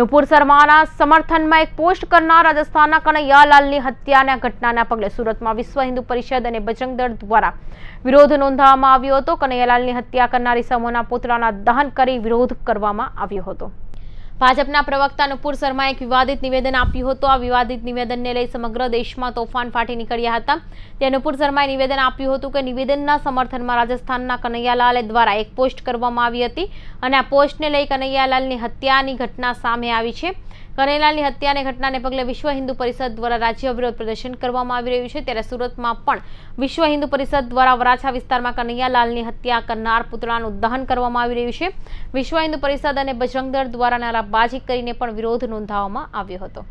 નુપુર શર્માના સમર્થનમાં એક પોસ્ટ કરનાર રાજસ્થાનના કનૈયાલાલની હત્યાના ઘટનાના પગલે સુરતમાં વિશ્વ હિન્દુ પરિષદ અને બજરંગ દળ દ્વારા વિરોધ નોંધવામાં આવ્યો હતો કનૈયાલાલની હત્યા કરનારી ઇસમોના પુતળાના દહન કરી વિરોધ કરવામાં આવ્યો હતો ભાજપના પ્રવક્તા નુપુર શર્માએ એક વિવાદિત નિવેદન આપ્યું હતું આ વિવાદિત નિવેદનને લઈ સમગ્ર દેશમાં તોફાન ફાટી નીકળ્યા હતા ત્યાં નુપુર શર્માએ નિવેદન આપ્યું હતું કે નિવેદનના સમર્થનમાં રાજસ્થાનના કનૈયાલાલ દ્વારા એક પોસ્ટ કરવામાં આવી હતી અને આ પોસ્ટને લઈ કનૈયાલાલની હત્યાની ઘટના સામે આવી છે કનૈલાલની હત્યાને ઘટનાને પગલે વિશ્વ હિન્દુ પરિષદ દ્વારા રાજ્ય વિરોધ પ્રદર્શન કરવામાં આવી રહ્યું છે ત્યારે સુરતમાં પણ વિશ્વ હિન્દુ પરિષદ દ્વારા વરાછા વિસ્તારમાં કનૈયાલાલની હત્યા કરનાર પુતળાનું દહન કરવામાં આવી રહ્યું છે વિશ્વ હિન્દુ પરિષદ અને બજરંગદળ દ્વારા નારાબાજી કરીને પણ વિરોધ નોંધાવવામાં આવ્યો હતો